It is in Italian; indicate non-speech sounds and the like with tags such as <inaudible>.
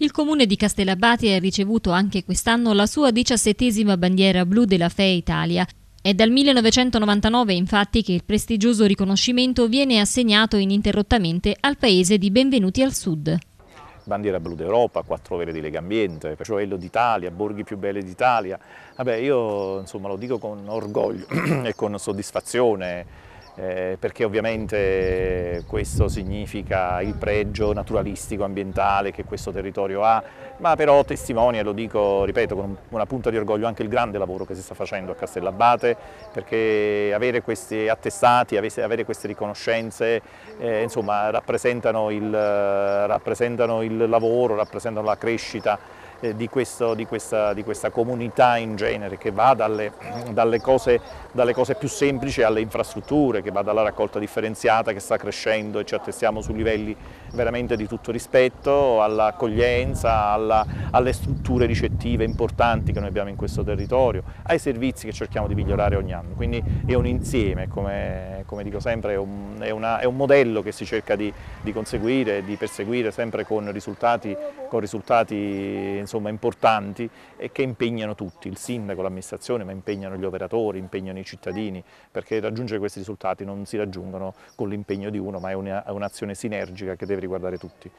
Il comune di Castellabate ha ricevuto anche quest'anno la sua diciassettesima bandiera blu della FE Italia. È dal 1999 infatti che il prestigioso riconoscimento viene assegnato ininterrottamente al paese di Benvenuti al Sud bandiera blu d'Europa, quattro vele di Lega Ambiente, Cioello d'Italia, borghi più belli d'Italia. Vabbè, io insomma lo dico con orgoglio <clears throat> e con soddisfazione eh, perché ovviamente questo significa il pregio naturalistico ambientale che questo territorio ha, ma però testimonia, lo dico, ripeto, con una punta di orgoglio anche il grande lavoro che si sta facendo a Castellabate, perché avere questi attestati, avere queste riconoscenze, eh, insomma, rappresentano il, eh, rappresentano il lavoro, rappresentano la crescita eh, di, questo, di, questa, di, questa, comunità in genere, che va dalle, dalle, cose, dalle, cose, più semplici alle infrastrutture, che va dalla raccolta differenziata che sta crescendo e ci attestiamo su livelli veramente di tutto rispetto, all'accoglienza, alla, alle strutture ricettive importanti che noi abbiamo in questo territorio, ai servizi che cerchiamo di migliorare ogni anno. Quindi è un insieme, come, come dico sempre, è un, è, una, è un, modello che si cerca di, di conseguire, di perseguire sempre con risultati, con risultati insomma, importanti e che impegnano tutti, il sindaco, l'amministrazione, ma impegnano gli operatori, impegnano i cittadini, perché raggiungere questi risultati non si raggiungono con l'impegno di uno, ma è un'azione sinergica che deve riguardare tutti.